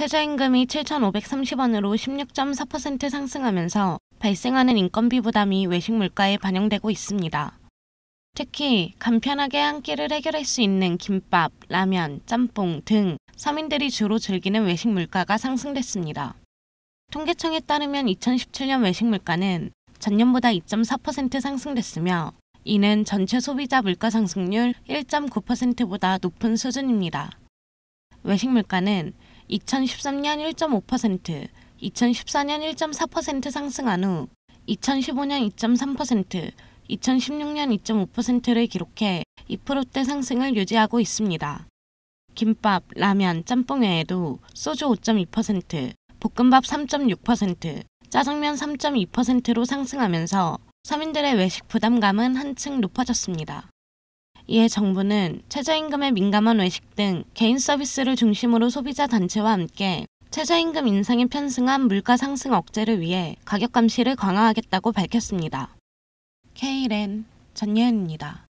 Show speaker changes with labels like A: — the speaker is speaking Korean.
A: 최저임금이 7,530원으로 16.4% 상승하면서 발생하는 인건비 부담이 외식 물가에 반영되고 있습니다. 특히 간편하게 한 끼를 해결할 수 있는 김밥, 라면, 짬뽕 등 서민들이 주로 즐기는 외식 물가가 상승됐습니다. 통계청에 따르면 2017년 외식 물가는 전년보다 2.4% 상승됐으며 이는 전체 소비자 물가 상승률 1.9%보다 높은 수준입니다. 외식 물가는 2013년 1.5%, 2014년 1.4% 상승한 후 2015년 2.3%, 2016년 2.5%를 기록해 2%대 상승을 유지하고 있습니다. 김밥, 라면, 짬뽕 외에도 소주 5.2%, 볶음밥 3.6%, 짜장면 3.2%로 상승하면서 서민들의 외식 부담감은 한층 높아졌습니다. 이에 정부는 최저임금에 민감한 외식 등 개인 서비스를 중심으로 소비자 단체와 함께 최저임금 인상에 편승한 물가 상승 억제를 위해 가격 감시를 강화하겠다고 밝혔습니다. K랜 전예은입니다.